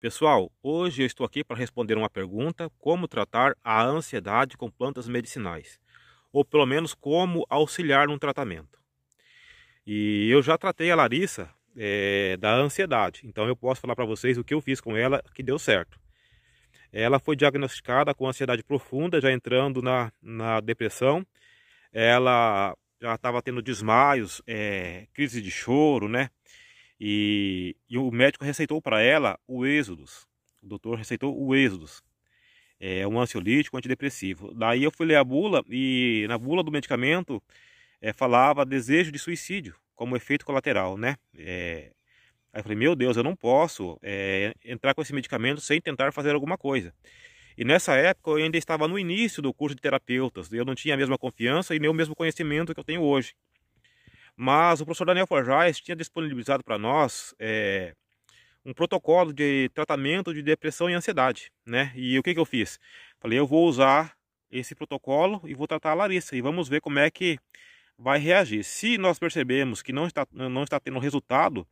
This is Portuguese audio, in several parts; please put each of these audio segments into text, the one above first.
Pessoal, hoje eu estou aqui para responder uma pergunta: como tratar a ansiedade com plantas medicinais, ou pelo menos como auxiliar no tratamento. E eu já tratei a Larissa é, da ansiedade, então eu posso falar para vocês o que eu fiz com ela que deu certo. Ela foi diagnosticada com ansiedade profunda, já entrando na, na depressão. Ela já estava tendo desmaios, é, crise de choro, né? E, e o médico receitou para ela o Êxodos. O doutor receitou o Êxodos. É um ansiolítico antidepressivo. Daí eu fui ler a bula e na bula do medicamento é, falava desejo de suicídio como efeito colateral, né? É, aí eu falei, meu Deus, eu não posso é, entrar com esse medicamento sem tentar fazer alguma coisa. E nessa época eu ainda estava no início do curso de terapeutas, eu não tinha a mesma confiança e nem o mesmo conhecimento que eu tenho hoje. Mas o professor Daniel Forjais tinha disponibilizado para nós é, um protocolo de tratamento de depressão e ansiedade, né? E o que, que eu fiz? Falei, eu vou usar esse protocolo e vou tratar a Larissa e vamos ver como é que vai reagir. Se nós percebemos que não está, não está tendo resultado,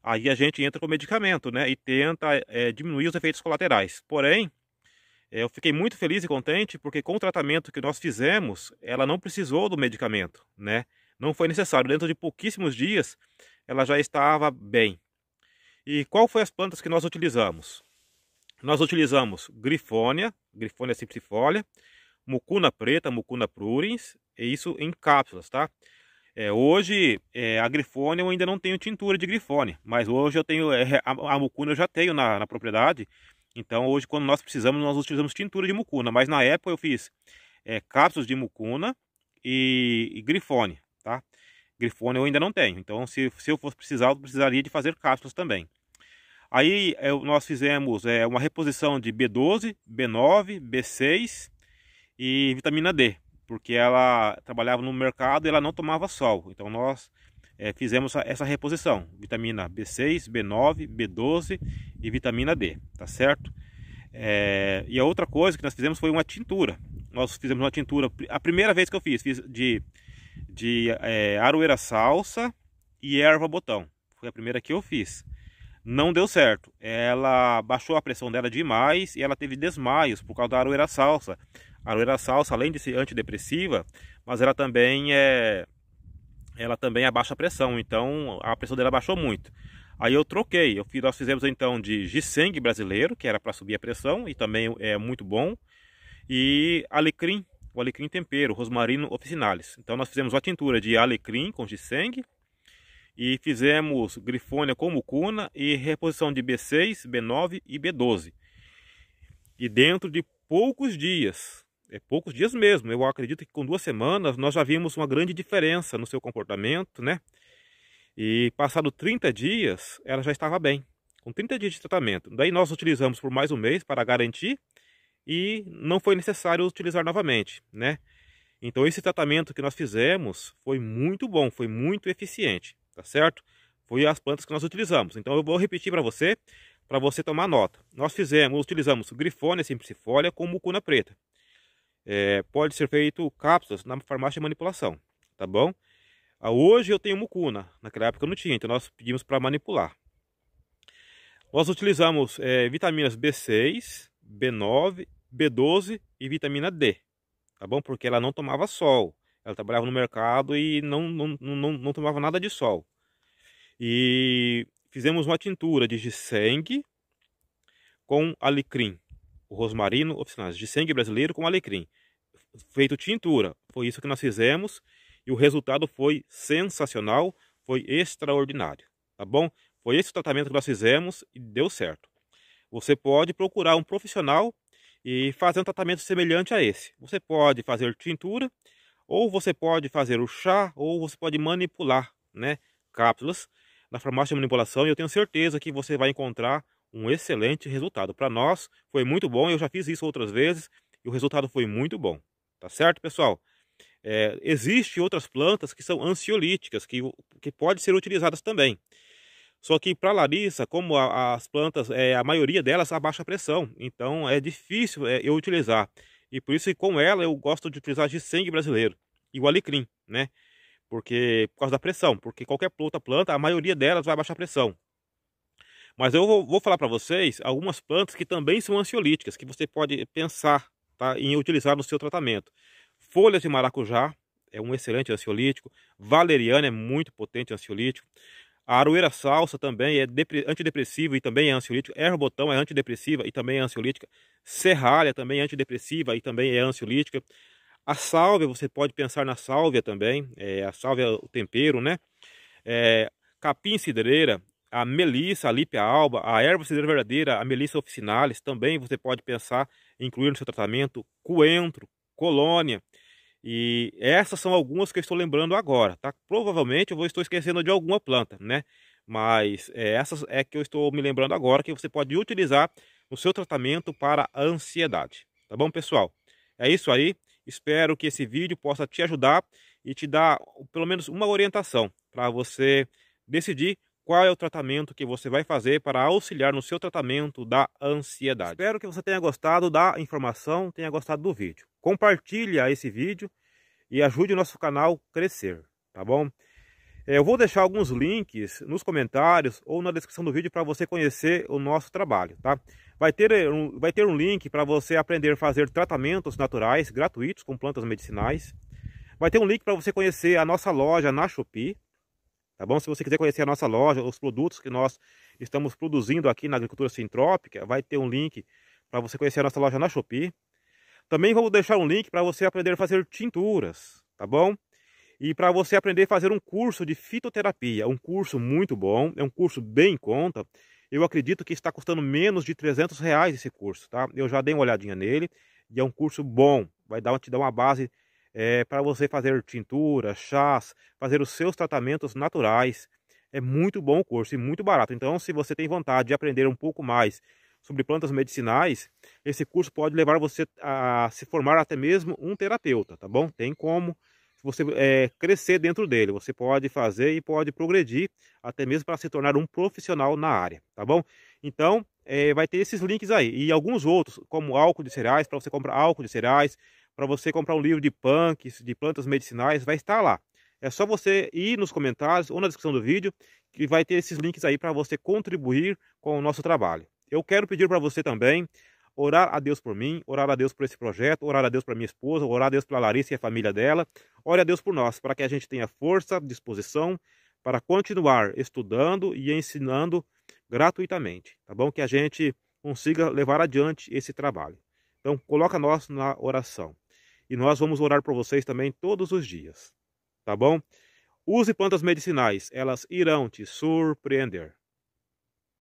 aí a gente entra com o medicamento, né? E tenta é, diminuir os efeitos colaterais. Porém, eh, eu fiquei muito feliz e contente porque com o tratamento que nós fizemos, ela não precisou do medicamento, né? Não foi necessário, dentro de pouquíssimos dias ela já estava bem. E qual foi as plantas que nós utilizamos? Nós utilizamos grifônia, grifônia simplifolia, mucuna preta, mucuna prurins, e isso em cápsulas, tá? É, hoje, é, a grifônia eu ainda não tenho tintura de grifônia, mas hoje eu tenho, é, a, a, mucuna eu já tenho na, na, propriedade, então hoje quando nós precisamos, nós utilizamos tintura de mucuna, mas na época eu fiz é, cápsulas de mucuna e, e grifônia, grifone eu ainda não tenho. Então, se, se eu fosse precisar, eu precisaria de fazer cápsulas também. Aí eu, é, nós fizemos é, uma reposição de B12, B9, B6 e vitamina D, porque ela trabalhava no mercado e ela não tomava sol. Então nós é, fizemos essa reposição, vitamina B6, B9, B12 e vitamina D, tá certo? É, e a outra coisa que nós fizemos foi uma tintura. Nós fizemos uma tintura, a primeira vez que eu fiz, fiz de de é, aroeira salsa e erva botão. Foi a primeira que eu fiz. Não deu certo. Ela baixou a pressão dela demais e ela teve desmaios por causa da aroeira salsa. A aroeira salsa, além de ser antidepressiva, mas ela também é ela também abaixa a pressão, então a pressão dela baixou muito. Aí eu troquei, eu fiz, nós fizemos então de ginseng brasileiro, que era para subir a pressão e também é muito bom, e alecrim o alecrim tempero, rosmarino officinalis. Então nós fizemos uma tintura de alecrim com ginseng e fizemos grifônia com mucuna e reposição de B6, B9 e B12. E dentro de poucos dias, é poucos dias mesmo, eu acredito que com duas semanas nós já vimos uma grande diferença no seu comportamento, né? E passado 30 dias, ela já estava bem, com 30 dias de tratamento. Daí nós utilizamos por mais um mês para garantir e não foi necessário utilizar novamente, né? Então esse tratamento que nós fizemos foi muito bom, foi muito eficiente, tá certo? Foi as plantas que nós utilizamos. Então eu vou repetir para você, para você tomar nota. Nós fizemos, utilizamos grifone, simplicifolia com mucuna preta. É, pode ser feito cápsulas na farmácia de manipulação, tá bom? Ah, hoje eu tenho mucuna, naquela época eu não tinha, então nós pedimos para manipular. Nós utilizamos é, vitaminas B6, B9, B12 e vitamina D, tá bom? Porque ela não tomava sol, ela trabalhava no mercado e não, não, não, não tomava nada de sol. E fizemos uma tintura de ginseng com alecrim, o rosmarino oficinais, ginseng brasileiro com alecrim, feito tintura, foi isso que nós fizemos e o resultado foi sensacional, foi extraordinário, tá bom? Foi esse o tratamento que nós fizemos e deu certo. Você pode procurar um profissional e fazer um tratamento semelhante a esse. Você pode fazer tintura, ou você pode fazer o chá, ou você pode manipular né, cápsulas na farmácia de manipulação. E eu tenho certeza que você vai encontrar um excelente resultado. Para nós foi muito bom, eu já fiz isso outras vezes e o resultado foi muito bom. Tá certo, pessoal? É, Existem outras plantas que são ansiolíticas, que, que podem ser utilizadas também. Só que para Larissa, como a, as plantas, é, a maioria delas abaixa pressão, então é difícil é, eu utilizar. E por isso com ela eu gosto de utilizar ginseng brasileiro e o alecrim, né? Porque por causa da pressão, porque qualquer outra planta, a maioria delas vai abaixar pressão. Mas eu vou, vou falar para vocês algumas plantas que também são ansiolíticas, que você pode pensar tá, em utilizar no seu tratamento. Folhas de maracujá é um excelente ansiolítico. Valeriana é muito potente ansiolítico. A aroeira salsa também é antidepressiva e também é ansiolítica. Erva botão é antidepressiva e também é ansiolítica. Serralha também é antidepressiva e também é ansiolítica. A sálvia, você pode pensar na sálvia também. É, a sálvia, o tempero, né? É, capim cidreira, a melissa, a lípia alba, a erva cidreira verdadeira, a melissa officinalis, também você pode pensar em incluir no seu tratamento. Coentro, colônia, e essas são algumas que eu estou lembrando agora, tá? Provavelmente eu vou, estou esquecendo de alguma planta, né? Mas é, essas é que eu estou me lembrando agora que você pode utilizar no seu tratamento para a ansiedade. Tá bom, pessoal? É isso aí. Espero que esse vídeo possa te ajudar e te dar pelo menos uma orientação para você decidir qual é o tratamento que você vai fazer para auxiliar no seu tratamento da ansiedade. Espero que você tenha gostado da informação, tenha gostado do vídeo. Compartilha esse vídeo e ajude o nosso canal a crescer, tá bom? É, eu vou deixar alguns links nos comentários ou na descrição do vídeo para você conhecer o nosso trabalho, tá? Vai ter é, um, vai ter um link para você aprender a fazer tratamentos naturais gratuitos com plantas medicinais. Vai ter um link para você conhecer a nossa loja na Shopee, Tá bom? Se você quiser conhecer a nossa loja, os produtos que nós estamos produzindo aqui na agricultura sintrópica, vai ter um link para você conhecer a nossa loja na Shopee. Também vou deixar um link para você aprender a fazer tinturas, tá bom? E para você aprender a fazer um curso de fitoterapia, um curso muito bom, é um curso bem em conta. Eu acredito que está custando menos de 300 reais esse curso, tá? Eu já dei uma olhadinha nele e é um curso bom, vai dar, te dar uma base é, eh, para você fazer tintura, chás, fazer os seus tratamentos naturais. É muito bom o curso e muito barato. Então, se você tem vontade de aprender um pouco mais sobre plantas medicinais, esse curso pode levar você a se formar até mesmo um terapeuta, tá bom? Tem como você é, crescer dentro dele. Você pode fazer e pode progredir até mesmo para se tornar um profissional na área, tá bom? Então, é, vai ter esses links aí e alguns outros, como álcool de cereais, para você comprar álcool de cereais, para você comprar um livro de punks, de plantas medicinais, vai estar lá. É só você ir nos comentários ou na descrição do vídeo que vai ter esses links aí para você contribuir com o nosso trabalho. Eu quero pedir para você também orar a Deus por mim, orar a Deus por esse projeto, orar a Deus para minha esposa, orar a Deus pela Larissa e a família dela. Ore a Deus por nós, para que a gente tenha força, disposição para continuar estudando e ensinando gratuitamente, tá bom? Que a gente consiga levar adiante esse trabalho. Então, coloca nós na oração. E nós vamos orar por vocês também todos os dias. Tá bom? Use plantas medicinais, elas irão te surpreender.